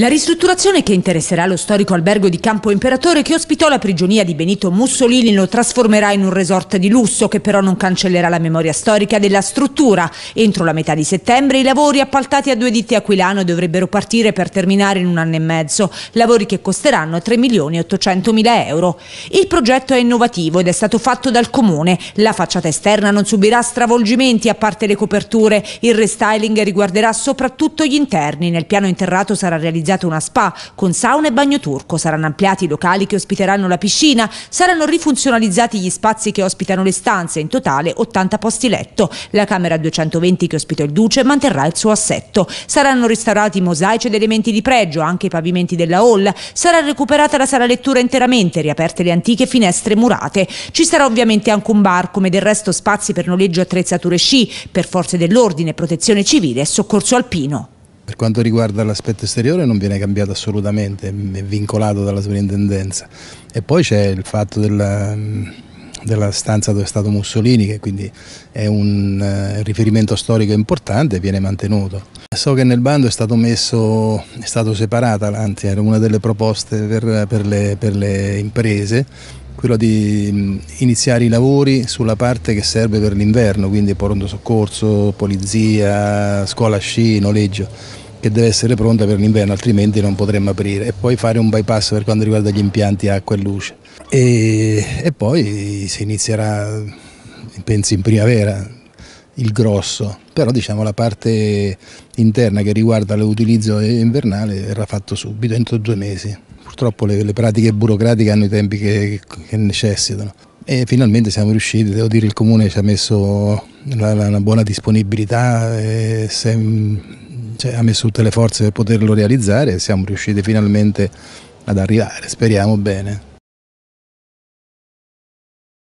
La ristrutturazione che interesserà lo storico albergo di Campo Imperatore che ospitò la prigionia di Benito Mussolini lo trasformerà in un resort di lusso che però non cancellerà la memoria storica della struttura. Entro la metà di settembre i lavori appaltati a due ditte aquilano dovrebbero partire per terminare in un anno e mezzo, lavori che costeranno 3 milioni 800 mila euro. Il progetto è innovativo ed è stato fatto dal comune. La facciata esterna non subirà stravolgimenti a parte le coperture. Il restyling riguarderà soprattutto gli interni. Nel piano interrato sarà realizzato realizzato una spa con sauna e bagno turco, saranno ampliati i locali che ospiteranno la piscina, saranno rifunzionalizzati gli spazi che ospitano le stanze, in totale 80 posti letto. La Camera 220 che ospita il Duce manterrà il suo assetto. Saranno restaurati mosaici ed elementi di pregio, anche i pavimenti della hall, sarà recuperata la sala lettura interamente, riaperte le antiche finestre murate. Ci sarà ovviamente anche un bar, come del resto spazi per noleggio attrezzature sci, per forze dell'ordine, protezione civile e soccorso alpino. Per quanto riguarda l'aspetto esteriore non viene cambiato assolutamente, è vincolato dalla sovrintendenza. E poi c'è il fatto della, della stanza dove è stato Mussolini, che quindi è un eh, riferimento storico importante, e viene mantenuto. So che nel bando è stato messo, è stato separata, anzi era una delle proposte per, per, le, per le imprese, quello di mm, iniziare i lavori sulla parte che serve per l'inverno, quindi pronto soccorso, polizia, scuola sci, noleggio, che deve essere pronta per l'inverno, altrimenti non potremmo aprire. E poi fare un bypass per quanto riguarda gli impianti acqua e luce. E, e poi si inizierà, penso in primavera, il grosso, però diciamo la parte interna che riguarda l'utilizzo invernale verrà fatto subito, entro due mesi purtroppo le, le pratiche burocratiche hanno i tempi che, che, necessitano e finalmente siamo riusciti, devo dire il comune ci ha messo una, una buona disponibilità, se, cioè, ha messo tutte le forze per poterlo realizzare e siamo riusciti finalmente ad arrivare, speriamo bene.